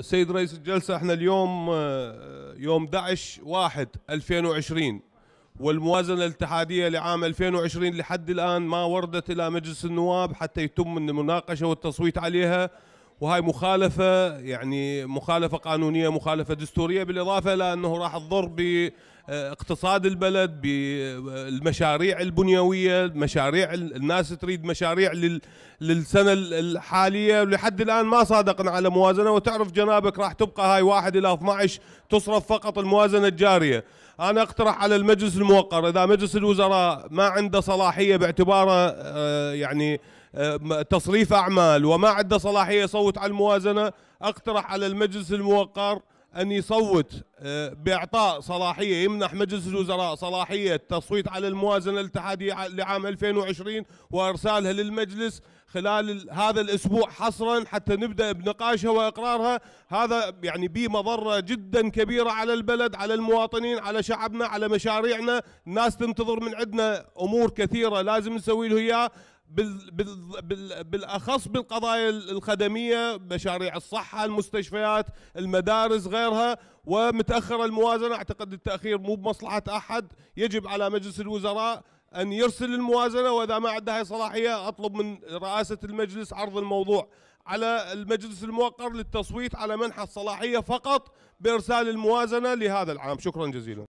سيد رئيس الجلسة احنا اليوم آه، يوم 11 واحد 2020 والموازنة الاتحادية لعام 2020 لحد الآن ما وردت إلى مجلس النواب حتى يتم المناقشة والتصويت عليها وهاي مخالفة يعني مخالفة قانونية مخالفة دستورية بالإضافة إلى أنه راح تضر اقتصاد البلد بالمشاريع البنيويه مشاريع الناس تريد مشاريع للسنه الحاليه ولحد الان ما صادقنا على موازنه وتعرف جنابك راح تبقى هاي 1 الى 12 تصرف فقط الموازنه الجاريه انا اقترح على المجلس الموقر اذا مجلس الوزراء ما عنده صلاحيه باعتباره آه، يعني آه، تصريف اعمال وما عنده صلاحيه يصوت على الموازنه اقترح على المجلس الموقر أن يصوت آه، بإعطاء صلاحية يمنح مجلس الوزراء صلاحية تصويت على الموازنة الاتحادية لعام 2020 وإرسالها للمجلس خلال هذا الأسبوع حصرا حتى نبدأ بنقاشها وإقرارها هذا يعني به مضرة جدا كبيرة على البلد على المواطنين على شعبنا على مشاريعنا الناس تنتظر من عندنا أمور كثيرة لازم نسوي له اياها بال بال بال بالاخص بالقضايا الخدميه مشاريع الصحه المستشفيات المدارس غيرها ومتاخره الموازنه اعتقد التاخير مو بمصلحه احد يجب على مجلس الوزراء ان يرسل الموازنه واذا ما عنده هاي صلاحيه اطلب من رئاسه المجلس عرض الموضوع على المجلس الموقر للتصويت على منح الصلاحيه فقط بارسال الموازنه لهذا العام شكرا جزيلا